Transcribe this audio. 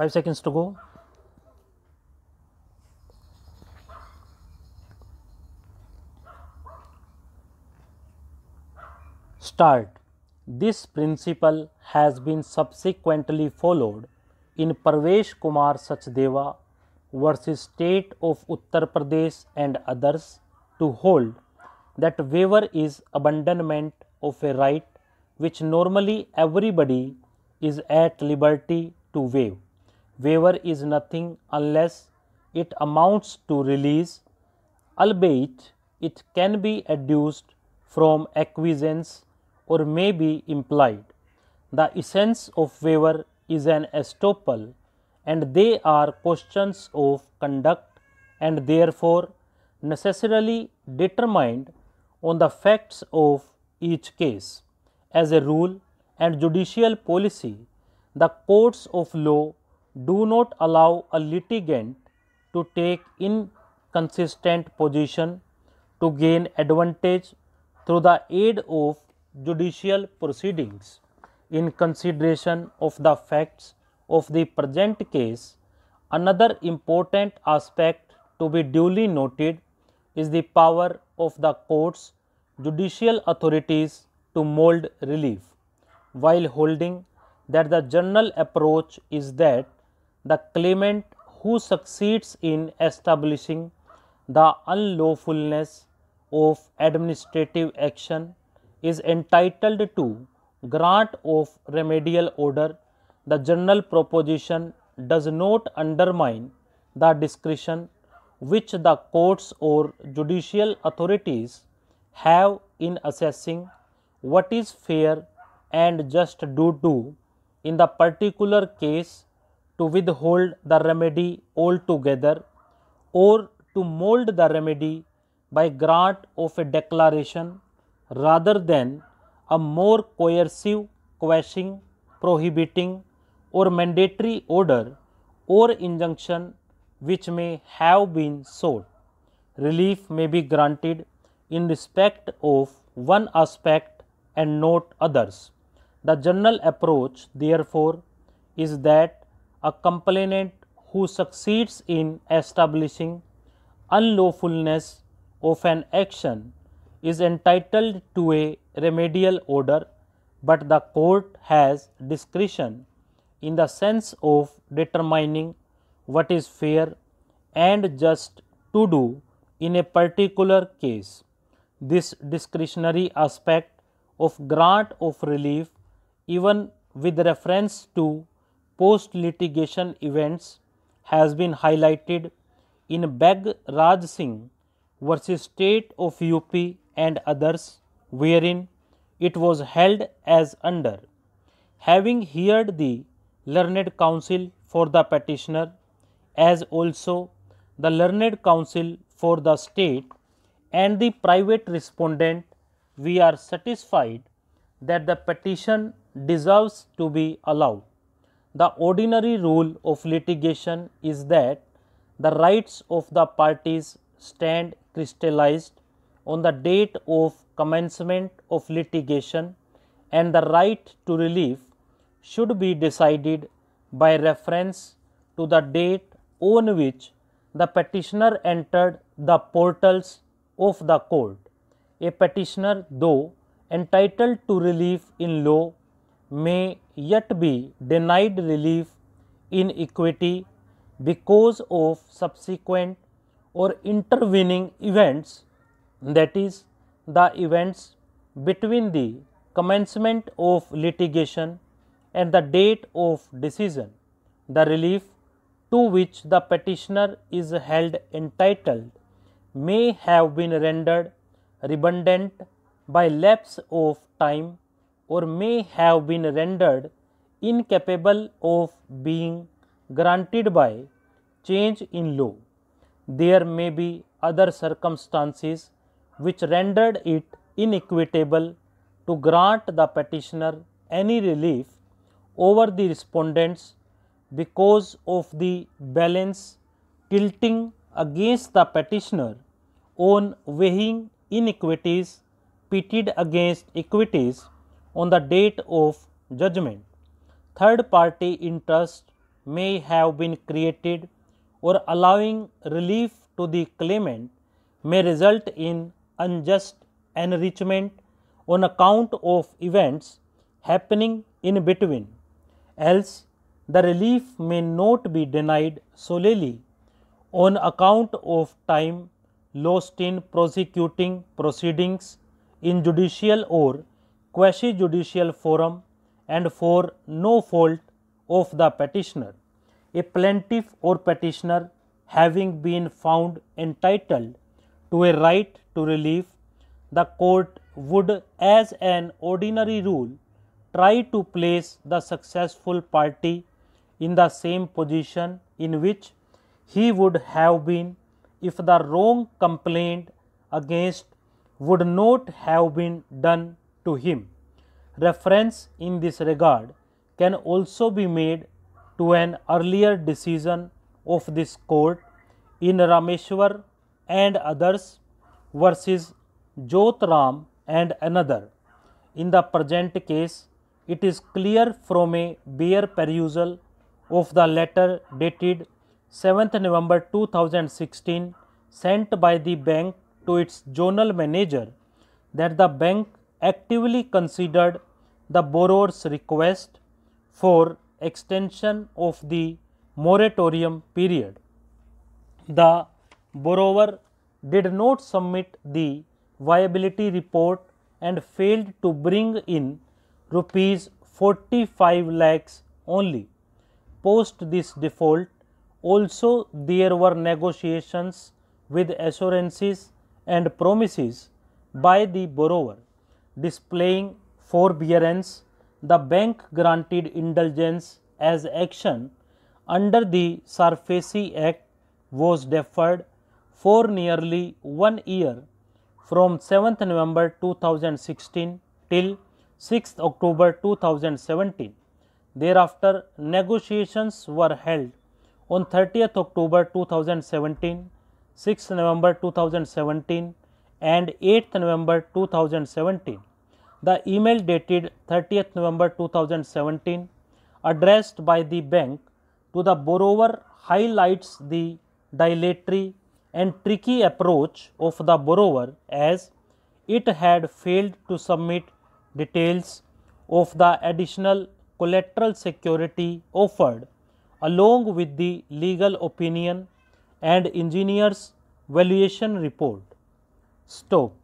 5 seconds to go. Start. This principle has been subsequently followed in Parvesh Kumar Sachdeva versus State of Uttar Pradesh and others to hold that waiver is abandonment of a right which normally everybody is at liberty to waive waiver is nothing unless it amounts to release, albeit it can be adduced from acquiescence or may be implied. The essence of waiver is an estoppel and they are questions of conduct and therefore necessarily determined on the facts of each case. As a rule and judicial policy, the courts of law do not allow a litigant to take inconsistent position to gain advantage through the aid of judicial proceedings in consideration of the facts of the present case another important aspect to be duly noted is the power of the courts judicial authorities to mold relief while holding that the general approach is that the claimant who succeeds in establishing the unlawfulness of administrative action is entitled to grant of remedial order, the general proposition does not undermine the discretion which the courts or judicial authorities have in assessing what is fair and just due to in the particular case to withhold the remedy altogether or to mold the remedy by grant of a declaration rather than a more coercive, quashing, prohibiting or mandatory order or injunction which may have been sought. Relief may be granted in respect of one aspect and not others. The general approach, therefore, is that a complainant who succeeds in establishing unlawfulness of an action is entitled to a remedial order, but the court has discretion in the sense of determining what is fair and just to do in a particular case. This discretionary aspect of grant of relief, even with reference to post litigation events has been highlighted in Beg Raj Singh versus State of UP and others, wherein it was held as under. Having heard the learned counsel for the petitioner, as also the learned counsel for the state and the private respondent, we are satisfied that the petition deserves to be allowed. The ordinary rule of litigation is that the rights of the parties stand crystallized on the date of commencement of litigation and the right to relief should be decided by reference to the date on which the petitioner entered the portals of the court. A petitioner, though entitled to relief in law may yet be denied relief in equity because of subsequent or intervening events that is the events between the commencement of litigation and the date of decision the relief to which the petitioner is held entitled may have been rendered redundant by lapse of time or may have been rendered incapable of being granted by change in law. There may be other circumstances which rendered it inequitable to grant the petitioner any relief over the respondents because of the balance tilting against the petitioner on weighing inequities pitted against equities on the date of judgment. Third party interest may have been created or allowing relief to the claimant may result in unjust enrichment on account of events happening in between. Else, the relief may not be denied solely on account of time lost in prosecuting proceedings in judicial or quasi judicial forum and for no fault of the petitioner. A plaintiff or petitioner having been found entitled to a right to relief, the court would as an ordinary rule try to place the successful party in the same position in which he would have been if the wrong complained against would not have been done to him. Reference in this regard can also be made to an earlier decision of this court in Rameshwar and others versus Jotram and another. In the present case, it is clear from a bare perusal of the letter dated 7th November 2016 sent by the bank to its zonal manager that the bank actively considered the borrower's request for extension of the moratorium period. The borrower did not submit the viability report and failed to bring in rupees 45 lakhs only. Post this default, also there were negotiations with assurances and promises by the borrower displaying forbearance, the bank granted indulgence as action under the Surface Act was deferred for nearly one year from 7th November 2016 till 6th October 2017. Thereafter, negotiations were held on 30th October 2017, 6th November 2017 and 8th November 2017. The email dated 30th November 2017 addressed by the bank to the borrower highlights the dilatory and tricky approach of the borrower as it had failed to submit details of the additional collateral security offered along with the legal opinion and engineer's valuation report. Stop.